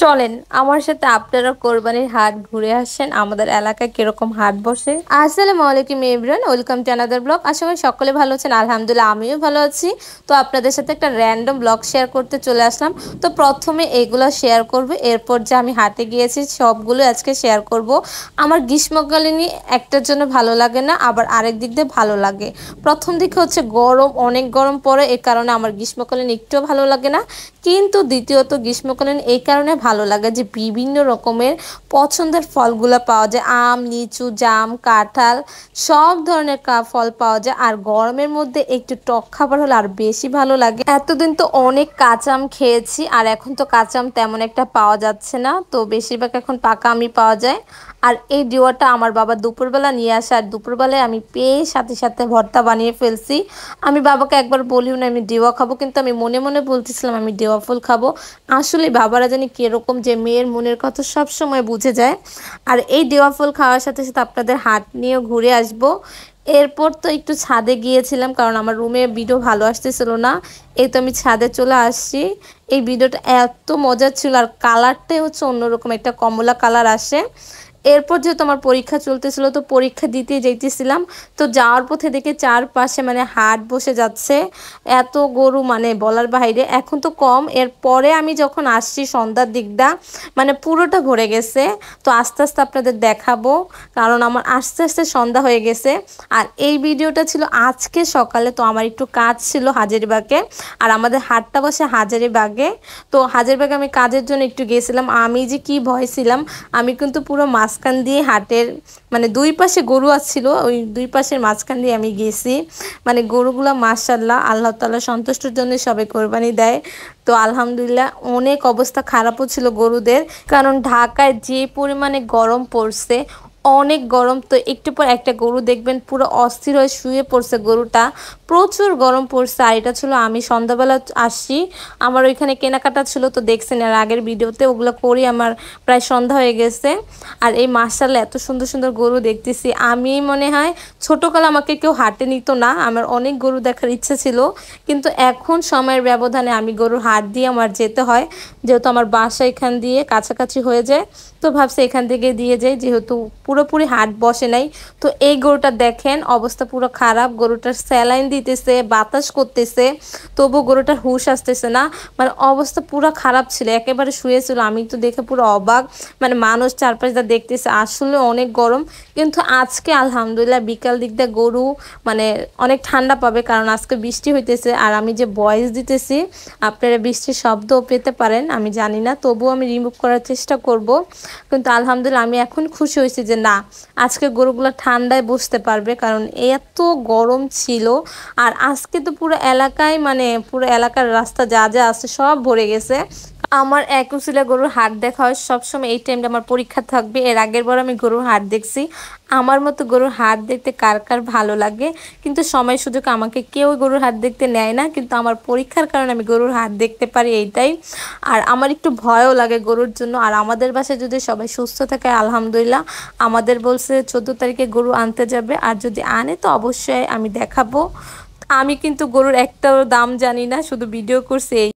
চলেন আমার সাথে আপনারা কোরবানির হাট ঘুরে আসেন আমাদের এলাকায় কিরকম হাট বসে আসসালামু আলাইকুম Imran welcome to another blog আশা করি সকলে ভালো আছেন আলহামদুলিল্লাহ আমিও ভালো আছি তো আপনাদের সাথে একটা র্যান্ডম ব্লগ শেয়ার করতে চলে আসলাম তো প্রথমে এগুলো শেয়ার করব এরপর যে আমি হাতে গিয়েছি সবগুলো আজকে শেয়ার করব আমার গ্রীষ্মকালীনই একটার জন্য ভালো লাগে না আবার আরেক দিক দিয়ে ভালো লাগে প্রথম দিকে হচ্ছে গরম অনেক গরম পড়ে এ কারণে আমার গ্রীষ্মকালীন একটুও ভালো লাগে না কিন্তু দ্বিতীয়ত গ্রীষ্মকালীন এই কারণে ভালো লাগে যে বিভিন্ন রকমের পছন্দের ফলগুলো পাওয়া যায় আম লিচু জাম কাঁঠাল সব ধরনের ফল পাওয়া যায় আর গরমের মধ্যে একটু টক খাবার হলে আর বেশি ভালো লাগে এতদিন তো অনেক কাঁচাম খেয়েছি আর এখন তো কাঁচাম তেমন একটা পাওয়া যাচ্ছে না তো বেশিরভাগ এখন পাকা আমই পাওয়া যায় আর এই ডিওয়াটা আমার বাবা দুপুরবেলা নিয়ে আসে আর দুপুরবেলায় আমি পেয়ে সাথে সাথে ভর্তা বানিয়ে ফেলছি আমি বাবাকে একবার বলিও না আমি ডিওয়া খাবো কিন্তু আমি মনে মনে বলতেছিলাম আমি ডিওয়া ফুল খাবো আসলে বাবারা জানি কীরকম যে মেয়ের মনের কথা সব সময় বুঝে যায় আর এই ডিওয়া ফুল খাওয়ার সাথে সাথে আপনাদের হাত নিয়েও ঘুরে আসবো এরপর তো একটু ছাদে গিয়েছিলাম কারণ আমার রুমে ভিডিও ভালো আসতেছিল না এই তো আমি ছাদে চলে আসছি এই ভিডিওটা এত মজার ছিল আর কালারটাই হচ্ছে অন্যরকম একটা কমলা কালার আসে এরপর যেহেতু আমার পরীক্ষা চলতেছিল তো পরীক্ষা দিতে যেতেছিলাম তো যাওয়ার পথে দেখে চারপাশে মানে হাট বসে যাচ্ছে এত গরু মানে বলার বাইরে এখন তো কম এরপরে আমি যখন আসছি সন্ধ্যার দিকটা মানে পুরোটা ভরে গেছে তো আস্তে আস্তে আপনাদের দেখাবো কারণ আমার আস্তে আস্তে সন্ধ্যা হয়ে গেছে আর এই ভিডিওটা ছিল আজকে সকালে তো আমার একটু কাজ ছিল হাজারিবাগে আর আমাদের হাটটা বসে হাজারিবাগে তো হাজারিবাগে আমি কাজের জন্য একটু গেছিলাম আমি যে কি ভয় ছিলাম আমি কিন্তু পুরো মাস মাঝখান দিয়ে হাটের মানে দুই পাশে গরু আছিল ওই দুই পাশের মাঝখান দিয়ে আমি গেছি মানে গরুগুলো মার্শাল্লাহ আল্লাহ তাল্লাহ সন্তুষ্টর জন্য সবে কোরবানি দেয় তো আলহামদুলিল্লাহ অনেক অবস্থা খারাপও ছিল গরুদের কারণ ঢাকায় যে পরিমাণে গরম পড়ছে অনেক গরম তো একটু পর একটা গরু দেখবেন পুরো অস্থির হয়ে শুয়ে পড়ছে গরুটা প্রচুর গরম পড়ছে আর এটা ছিল আমি সন্ধ্যাবেলা আসি আমার ওইখানে কেনাকাটা ছিল তো দেখছেন আর আগের ভিডিওতে ওগুলো করি আমার প্রায় সন্ধ্যা হয়ে গেছে আর এই মার্শাল্লা এত সুন্দর সুন্দর গরু দেখতেছি আমি মনে হয় ছোটোকালে আমাকে কেউ হাটে নিত না আমার অনেক গরু দেখার ইচ্ছা ছিল কিন্তু এখন সময়ের ব্যবধানে আমি গরুর হাট দিয়ে আমার যেতে হয় যেহেতু আমার বাসা এখান দিয়ে কাছাকাছি হয়ে যায় তো ভাবছি এখান থেকে দিয়ে যাই যেহেতু পুরো পুরোপুরি হাট বসে নাই তো এই গরুটা দেখেন অবস্থা পুরো খারাপ গরুটার স্যালাইন দিতেছে বাতাস করতেছে তবু গরুটার হুশ আসতেছে না মানে অবস্থা পুরো খারাপ ছিল একেবারে শুয়েছিল আমি তো দেখে পুরো অবাক মানে মানুষ চারপাশটা দেখতেছে আসলে অনেক গরম কিন্তু আজকে আলহামদুলিল্লাহ বিকাল দিক দিয়ে গরু মানে অনেক ঠান্ডা পাবে কারণ আজকে বৃষ্টি হইতেছে আর আমি যে বয়স দিতেছি আপনারা বৃষ্টির শব্দও পেতে পারেন আমি জানি না তবুও আমি রিমুভ করার চেষ্টা করব কিন্তু আলহামদুলিল্লাহ আমি এখন খুশি হয়েছি যে না আজকে গরুগুলো ঠান্ডায় বসতে পারবে কারণ এত গরম ছিল আর আজকে তো পুরো এলাকায় মানে পুরো এলাকার রাস্তা যা যা আছে সব ভরে গেছে আমার এক উচিলা গরুর হাট দেখা হয় সবসময় এই টাইমটা আমার পরীক্ষা থাকবে এর আগের বার আমি গরুর হাট দেখছি আমার মতো গরুর হাট দেখতে কার কার ভালো লাগে কিন্তু সময় সুযোগ আমাকে কেউ গরুর হাট দেখতে নেয় না কিন্তু আমার পরীক্ষার কারণে আমি গরুর হাট দেখতে পারি এইটাই আর আমার একটু ভয়ও লাগে গরুর জন্য আর আমাদের বাসায় যদি সবাই সুস্থ থাকে আলহামদুলিল্লাহ আমাদের বলছে চোদ্দো তারিখে গরু আনতে যাবে আর যদি আনে তো অবশ্যই আমি দেখাবো আমি কিন্তু গরুর একটাও দাম জানি না শুধু ভিডিও করছি